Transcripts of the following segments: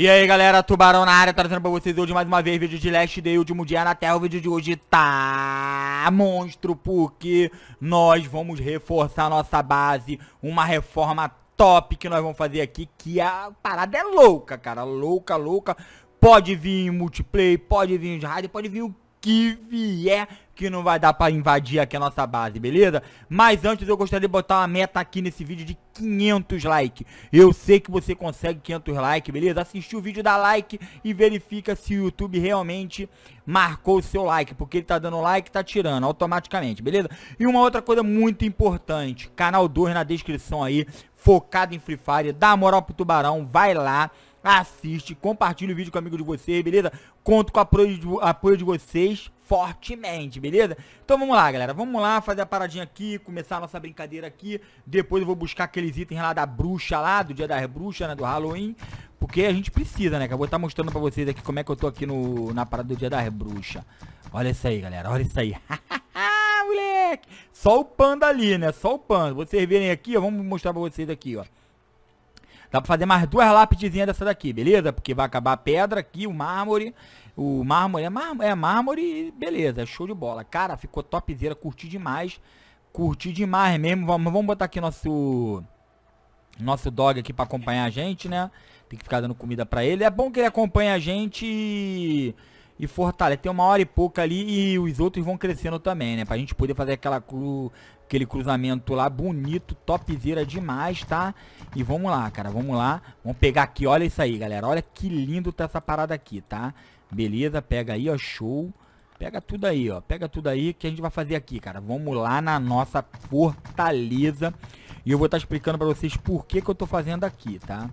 E aí galera, Tubarão na área, trazendo pra vocês hoje mais uma vez vídeo de Last Day, último dia na Terra, o vídeo de hoje tá monstro, porque nós vamos reforçar nossa base, uma reforma top que nós vamos fazer aqui, que a parada é louca, cara, louca, louca, pode vir multiplayer, pode vir de rádio, pode vir o que vier que não vai dar pra invadir aqui a nossa base, beleza? Mas antes eu gostaria de botar uma meta aqui nesse vídeo de 500 likes. Eu sei que você consegue 500 likes, beleza? Assistir o vídeo, dá like e verifica se o YouTube realmente marcou o seu like. Porque ele tá dando like e tá tirando automaticamente, beleza? E uma outra coisa muito importante, canal 2 na descrição aí, focado em Free Fire. Dá moral pro Tubarão, vai lá assiste, compartilha o vídeo com o amigo de vocês, beleza? Conto com o apoio de, apoio de vocês fortemente, beleza? Então vamos lá, galera. Vamos lá fazer a paradinha aqui, começar a nossa brincadeira aqui. Depois eu vou buscar aqueles itens lá da bruxa lá, do dia das bruxas, né? Do Halloween. Porque a gente precisa, né? Que eu vou estar mostrando pra vocês aqui como é que eu tô aqui no, na parada do dia das bruxas. Olha isso aí, galera. Olha isso aí. moleque! Só o panda ali, né? Só o panda. Vocês verem aqui, ó. Vamos mostrar pra vocês aqui, ó. Dá pra fazer mais duas lápidezinhas dessa daqui, beleza? Porque vai acabar a pedra aqui, o mármore. O mármore é, mármore, é mármore beleza, show de bola. Cara, ficou topzera, curti demais. Curti demais mesmo. Vamos, vamos botar aqui nosso nosso dog aqui pra acompanhar a gente, né? Tem que ficar dando comida pra ele. É bom que ele acompanha a gente e, e fortalece. Tem uma hora e pouca ali e os outros vão crescendo também, né? Pra gente poder fazer aquela Aquele cruzamento lá, bonito, topzera demais, tá? E vamos lá, cara, vamos lá. Vamos pegar aqui, olha isso aí, galera. Olha que lindo tá essa parada aqui, tá? Beleza, pega aí, ó, show. Pega tudo aí, ó. Pega tudo aí que a gente vai fazer aqui, cara. Vamos lá na nossa fortaleza. E eu vou estar tá explicando pra vocês por que que eu tô fazendo aqui, tá?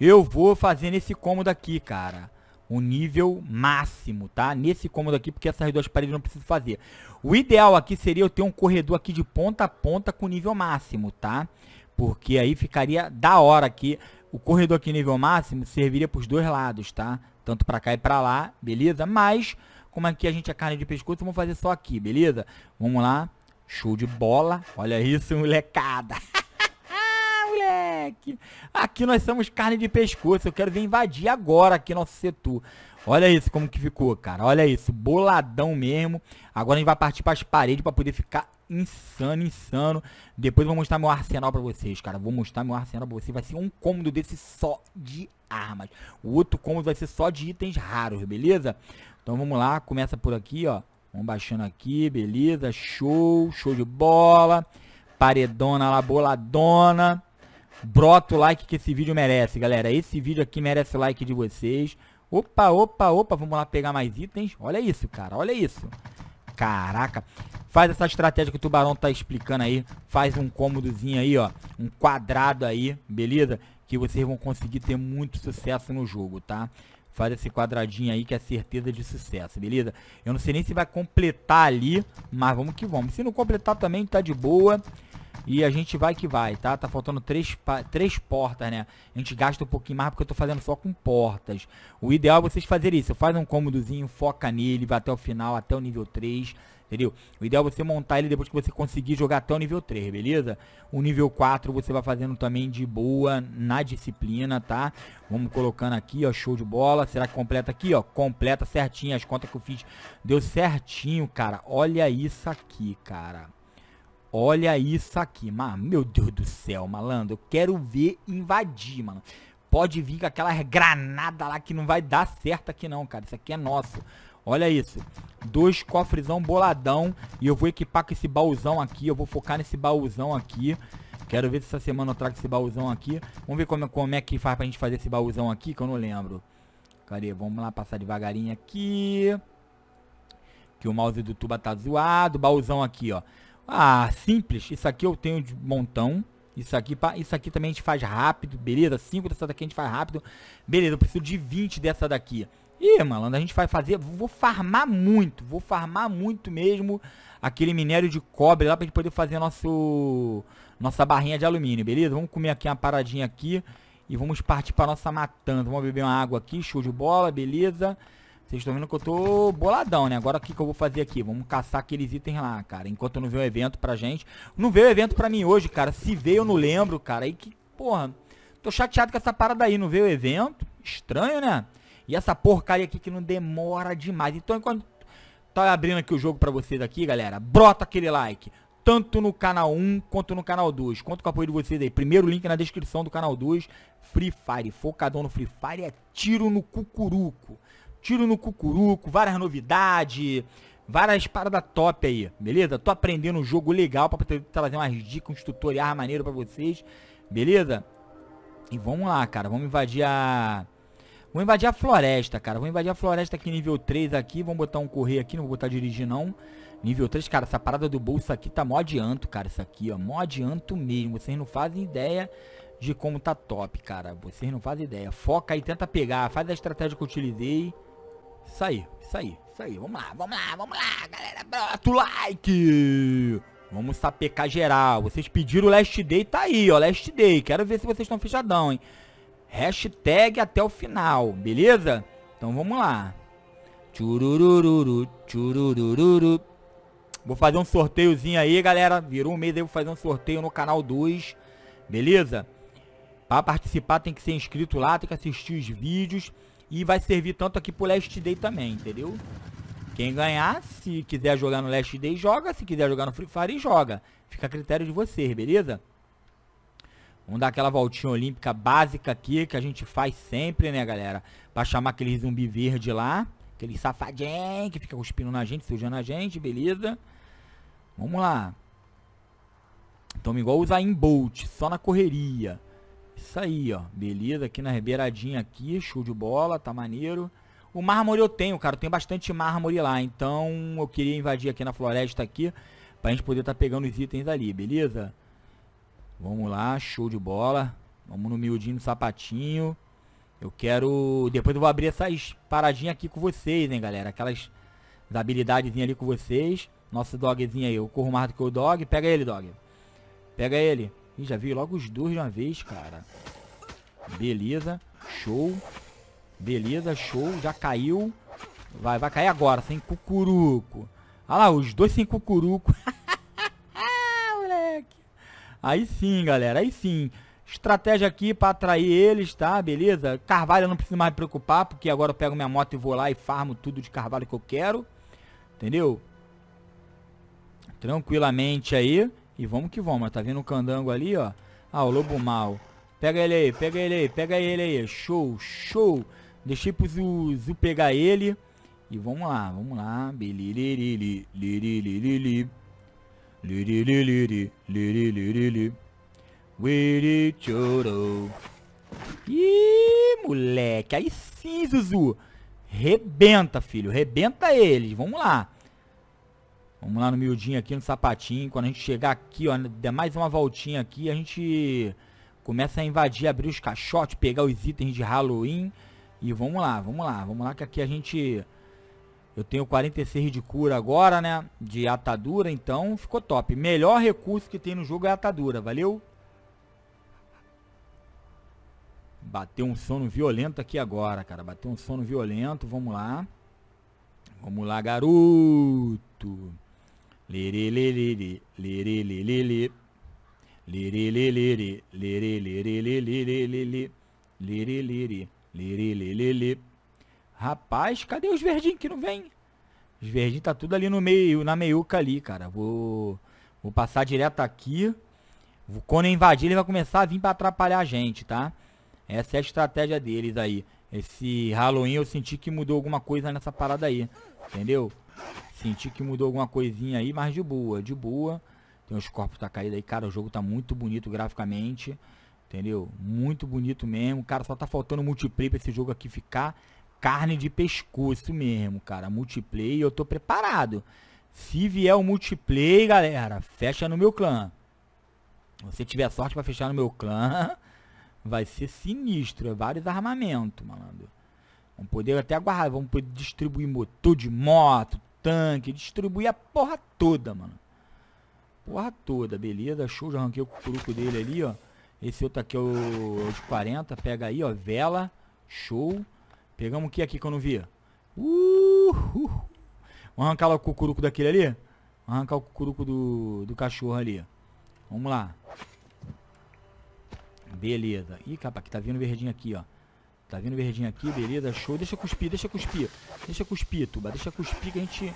Eu vou fazendo esse cômodo aqui, cara o nível máximo, tá? Nesse cômodo aqui, porque essas duas paredes não preciso fazer. O ideal aqui seria eu ter um corredor aqui de ponta a ponta com nível máximo, tá? Porque aí ficaria da hora aqui. O corredor aqui nível máximo serviria para os dois lados, tá? Tanto para cá e para lá, beleza? Mas, como aqui a gente é carne de pescoço, vamos fazer só aqui, beleza? Vamos lá. Show de bola. Olha isso, molecada moleque. Aqui nós somos carne de pescoço. Eu quero vir invadir agora aqui nosso setor. Olha isso como que ficou, cara. Olha isso, boladão mesmo. Agora a gente vai partir para as paredes para poder ficar insano, insano. Depois eu vou mostrar meu arsenal para vocês, cara. Vou mostrar meu arsenal para vocês. Vai ser um cômodo desse só de armas. O outro cômodo vai ser só de itens raros, beleza? Então vamos lá, começa por aqui, ó. Vamos baixando aqui, beleza? Show, show de bola. Paredona lá, boladona brota o like que esse vídeo merece, galera. Esse vídeo aqui merece o like de vocês. Opa, opa, opa, vamos lá pegar mais itens. Olha isso, cara, olha isso. Caraca. Faz essa estratégia que o Tubarão tá explicando aí. Faz um cômodozinho aí, ó. Um quadrado aí, beleza? Que vocês vão conseguir ter muito sucesso no jogo, tá? Faz esse quadradinho aí que é certeza de sucesso, beleza? Eu não sei nem se vai completar ali, mas vamos que vamos. Se não completar também, tá de boa. E a gente vai que vai, tá? Tá faltando três, três portas, né? A gente gasta um pouquinho mais porque eu tô fazendo só com portas. O ideal é vocês fazerem isso. Faz um cômodozinho, foca nele, vai até o final, até o nível 3, entendeu? O ideal é você montar ele depois que você conseguir jogar até o nível 3, beleza? O nível 4 você vai fazendo também de boa, na disciplina, tá? Vamos colocando aqui, ó, show de bola. Será que completa aqui, ó? Completa certinho. As contas que eu fiz deu certinho, cara. Olha isso aqui, cara. Olha isso aqui, mano. Meu Deus do céu, malandro. Eu quero ver invadir, mano. Pode vir com aquela granada lá que não vai dar certo aqui não, cara. Isso aqui é nosso. Olha isso. Dois cofrezão boladão. E eu vou equipar com esse baúzão aqui. Eu vou focar nesse baúzão aqui. Quero ver se essa semana eu trago esse baúzão aqui. Vamos ver como, é, como é que faz pra gente fazer esse baúzão aqui, que eu não lembro. Cadê? Vamos lá passar devagarinho aqui. Que o mouse do tuba tá zoado. Baúzão aqui, ó. Ah, simples. Isso aqui eu tenho de montão. Isso aqui, isso aqui também a gente faz rápido, beleza? 5 dessa daqui a gente faz rápido. Beleza, eu preciso de 20 dessa daqui. Ih, malandro, a gente vai fazer... Vou farmar muito. Vou farmar muito mesmo aquele minério de cobre lá pra gente poder fazer nosso... Nossa barrinha de alumínio, beleza? Vamos comer aqui uma paradinha aqui. E vamos partir pra nossa matança. Vamos beber uma água aqui, show de bola, beleza? Beleza? Vocês estão vendo que eu tô boladão, né? Agora o que, que eu vou fazer aqui? Vamos caçar aqueles itens lá, cara. Enquanto não veio o evento pra gente. Não veio o evento pra mim hoje, cara. Se veio, eu não lembro, cara. Aí que, porra. Tô chateado com essa parada aí. Não veio o evento. Estranho, né? E essa porcaria aqui que não demora demais. Então, enquanto tá abrindo aqui o jogo pra vocês aqui, galera, brota aquele like tanto no canal 1 quanto no canal 2. Conto com o apoio de vocês aí. Primeiro link na descrição do canal 2, Free Fire. Focadão no Free Fire é tiro no cucuruco tiro no cucuruco, várias novidades, várias paradas top aí, beleza? Tô aprendendo um jogo legal pra trazer umas dicas, uns tutoriais maneiro pra vocês, beleza? E vamos lá, cara, vamos invadir a... Vamos invadir a floresta, cara. Vamos invadir a floresta aqui, nível 3 aqui. Vamos botar um correr aqui, não vou botar dirigir não. Nível 3, cara, essa parada do bolso aqui tá mó adianto, cara, isso aqui, ó. Mó adianto mesmo, vocês não fazem ideia de como tá top, cara. Vocês não fazem ideia. Foca aí, tenta pegar, faz a estratégia que eu utilizei. Isso aí, isso aí, isso aí. Vamos lá, vamos lá, vamos lá, galera. Bota o like. Vamos sapecar geral. Vocês pediram o Last Day, tá aí, ó. Last Day. Quero ver se vocês estão fechadão, hein. Hashtag até o final, beleza? Então vamos lá. Tchururururu, churururu. Vou fazer um sorteiozinho aí, galera. Virou um mês aí, vou fazer um sorteio no canal 2. Beleza? Para participar tem que ser inscrito lá, tem que assistir os vídeos. E vai servir tanto aqui pro Last Day também, entendeu? Quem ganhar, se quiser jogar no Last Day, joga. Se quiser jogar no Free Fire, joga. Fica a critério de vocês, beleza? Vamos dar aquela voltinha olímpica básica aqui, que a gente faz sempre, né, galera? Pra chamar aquele zumbi verde lá. Aquele safadinho que fica cuspindo na gente, sujando a gente, beleza? Vamos lá. Toma igual usar em Bolt, só na correria. Isso aí, ó. Beleza, aqui na beiradinha aqui, show de bola, tá maneiro. O mármore eu tenho, cara, eu tenho bastante mármore lá, então eu queria invadir aqui na floresta aqui, pra gente poder tá pegando os itens ali, beleza? Vamos lá, show de bola. Vamos no miudinho, no sapatinho. Eu quero... Depois eu vou abrir essas paradinhas aqui com vocês, hein, galera. Aquelas habilidadezinhas ali com vocês. Nosso dogzinho aí. Eu corro mais do que o dog. Pega ele, dog. Pega ele. Ih, já veio logo os dois de uma vez, cara. Beleza. Show. Beleza, show. Já caiu. Vai, vai cair agora, sem cucuruco. Olha lá, os dois sem cucuruco. Moleque. Aí sim, galera. Aí sim. Estratégia aqui pra atrair eles, tá? Beleza? Carvalho eu não preciso mais me preocupar, porque agora eu pego minha moto e vou lá e farmo tudo de carvalho que eu quero. Entendeu? Tranquilamente aí. E vamos que vamos, tá vindo o candango ali, ó. Ah, o lobo mal. Pega ele aí, pega ele aí, pega ele aí. Show, show. Deixei pro Zuzu pegar ele. E vamos lá, vamos lá. Ih, moleque. Aí sim, Zuzu. Rebenta, filho. Rebenta eles. Vamos lá. Vamos lá no miudinho aqui, no sapatinho. Quando a gente chegar aqui, ó, der mais uma voltinha aqui, a gente começa a invadir, abrir os caixotes, pegar os itens de Halloween. E vamos lá, vamos lá, vamos lá que aqui a gente... Eu tenho 46 de cura agora, né? De atadura, então ficou top. Melhor recurso que tem no jogo é atadura, valeu? Bateu um sono violento aqui agora, cara. Bateu um sono violento, vamos lá. Vamos lá, garoto. Liriliriri, liriliriri. Liriliriri, liriliriri, liriliriri, liriliriri. Rapaz, cadê os verdinhos que não vem? Os verdinhos tá tudo ali no meio, na meiuca ali, cara. Vou, vou passar direto aqui. Quando eu invadir, ele vai começar a vir pra atrapalhar a gente, tá? Essa é a estratégia deles aí. Esse Halloween eu senti que mudou alguma coisa nessa parada aí. Entendeu? Senti que mudou alguma coisinha aí, mas de boa, de boa. Tem os corpos tá caído aí, cara, o jogo tá muito bonito graficamente, entendeu? Muito bonito mesmo. Cara, só tá faltando multiplayer pra esse jogo aqui ficar carne de pescoço mesmo, cara. Multiplayer, eu tô preparado. Se vier o multiplayer, galera, fecha no meu clã. Se você tiver sorte pra fechar no meu clã, vai ser sinistro. É vários armamentos, malandro. Vamos poder até guardar, vamos poder distribuir motor de moto, tanque, distribuí a porra toda, mano. Porra toda, beleza, show, já arranquei o cucuruco dele ali, ó. Esse outro aqui é o, é de 40, pega aí, ó, vela, show. Pegamos o que aqui que eu não vi? Uh, uh. Vamos arrancar lá o cucuruco daquele ali? Vamos arrancar o cucuruco do, do cachorro ali. Vamos lá. Beleza. Ih, capa, que tá vindo verdinho aqui, ó. Tá vindo verdinho aqui, beleza, show. Deixa cuspir, deixa cuspir. Deixa cuspir, tuba. Deixa cuspir que a gente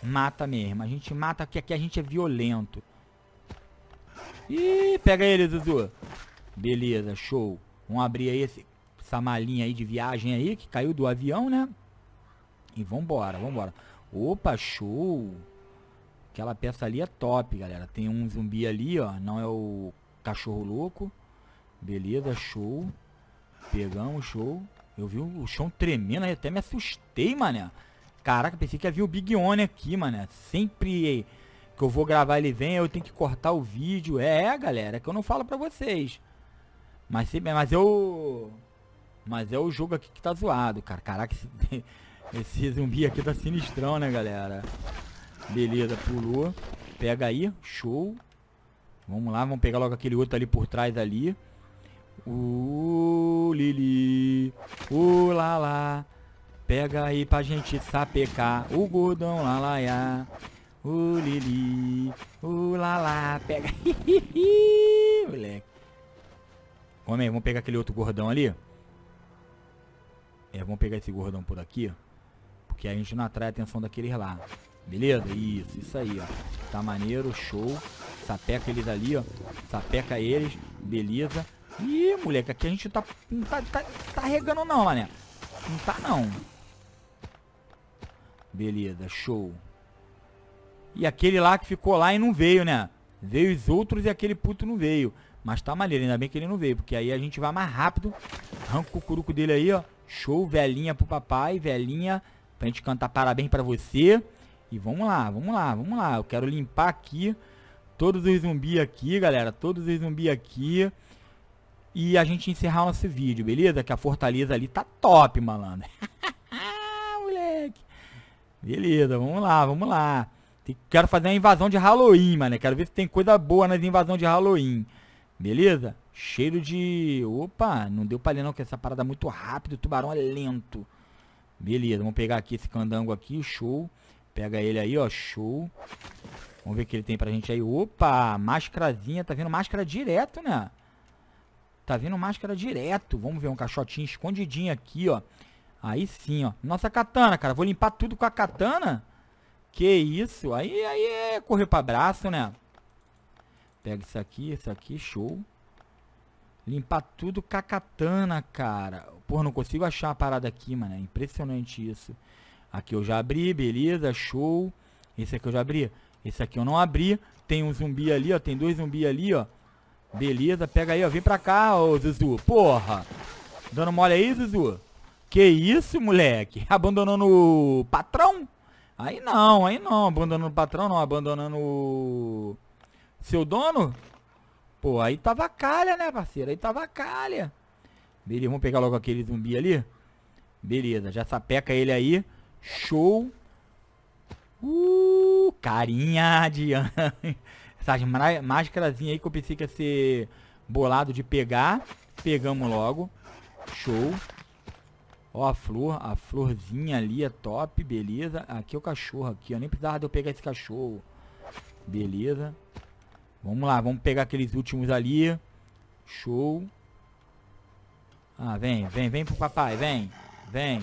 mata mesmo. A gente mata que aqui a gente é violento. Ih, pega ele, Zuzu. Beleza, show. Vamos abrir aí esse, essa malinha aí de viagem aí, que caiu do avião, né? E vambora, vambora. Opa, show. Aquela peça ali é top, galera. Tem um zumbi ali, ó. Não é o cachorro louco. Beleza, show. Pegamos o show. Eu vi o chão tremendo, até me assustei, mané. Caraca, pensei que havia o Big One aqui, mané. Sempre que eu vou gravar ele vem, eu tenho que cortar o vídeo. É, é galera, é que eu não falo pra vocês. Mas, mas eu... Mas é o jogo aqui que tá zoado, cara. Caraca, esse, esse zumbi aqui tá sinistrão, né, galera? Beleza, pulou. Pega aí, show. Vamos lá, vamos pegar logo aquele outro ali por trás ali. O uh, Lili, o uh, Lala, pega aí pra gente sapecar. O Godão Lalaiá, o uh, Lili, o Lala, pega aí, moleque. Homem, vamos pegar aquele outro gordão ali. É, vamos pegar esse gordão por aqui, porque a gente não atrai a atenção daqueles lá. Beleza? Isso, isso aí, ó. Tá maneiro, show. Sapeca eles ali, ó. Sapeca eles, beleza. Ih, moleque, aqui a gente tá, não tá, tá, tá regando não, mané. Não tá não. Beleza, show. E aquele lá que ficou lá e não veio, né? Veio os outros e aquele puto não veio. Mas tá maneiro, ainda bem que ele não veio, porque aí a gente vai mais rápido. Arranca o cucuruco dele aí, ó. Show, velhinha pro papai, velhinha. Pra gente cantar parabéns pra você. E vamos lá, vamos lá, vamos lá. Eu quero limpar aqui todos os zumbis aqui, galera. Todos os zumbis aqui e a gente encerrar o nosso vídeo, beleza? Que a Fortaleza ali tá top, malandro. Moleque. Beleza, vamos lá, vamos lá. Quero fazer uma invasão de Halloween, mano. Quero ver se tem coisa boa nas invasões de Halloween. Beleza? Cheiro de... Opa, não deu pra ler não, que essa parada é muito rápida. O tubarão é lento. Beleza, vamos pegar aqui esse candango aqui, show. Pega ele aí, ó, show. Vamos ver o que ele tem pra gente aí. Opa, máscarazinha. Tá vendo máscara direto, né? Tá vindo máscara direto. Vamos ver um caixotinho escondidinho aqui, ó. Aí sim, ó. Nossa katana, cara. Vou limpar tudo com a katana? Que isso. Aí, aí é correr pra braço, né? Pega isso aqui, isso aqui. Show. Limpar tudo com a katana, cara. Porra, não consigo achar a parada aqui, mano. É impressionante isso. Aqui eu já abri, beleza. Show. Esse aqui eu já abri. Esse aqui eu não abri. Tem um zumbi ali, ó. Tem dois zumbi ali, ó. Beleza, pega aí, ó. Vem pra cá, ô Zuzu. Porra. Dando mole aí, Zuzu? Que isso, moleque? Abandonando o patrão? Aí não, aí não. Abandonando o patrão, não. Abandonando o... Seu dono? Pô, aí tava tá calha, né, parceiro? Aí tava tá calha. Beleza, vamos pegar logo aquele zumbi ali. Beleza, já sapeca ele aí. Show. Uh, carinha de anjo. Essas máscarazinhas aí que eu pensei que ia ser bolado de pegar. Pegamos logo. Show. Ó a flor, a florzinha ali é top, beleza. Aqui é o cachorro aqui, ó. Nem precisava de eu pegar esse cachorro. Beleza. Vamos lá, vamos pegar aqueles últimos ali. Show. Ah, vem, vem, vem pro papai, vem. Vem.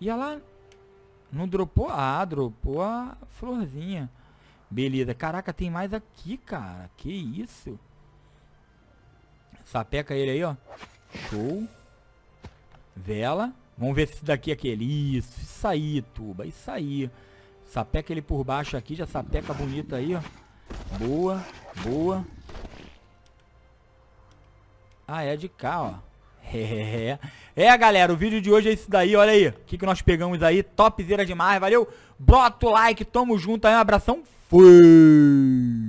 E ela não dropou? Ah, dropou a florzinha. Beleza. Caraca, tem mais aqui, cara. Que isso? Sapeca ele aí, ó. Show. Vela. Vamos ver se daqui é aquele. Isso, isso aí, tuba. Isso aí. Sapeca ele por baixo aqui. Já sapeca bonita aí, ó. Boa, boa. Ah, é de cá, ó. É. é, galera, o vídeo de hoje é isso daí, olha aí. O que, que nós pegamos aí, topzera demais, valeu? Bota o like, tamo junto aí, um abração, fui!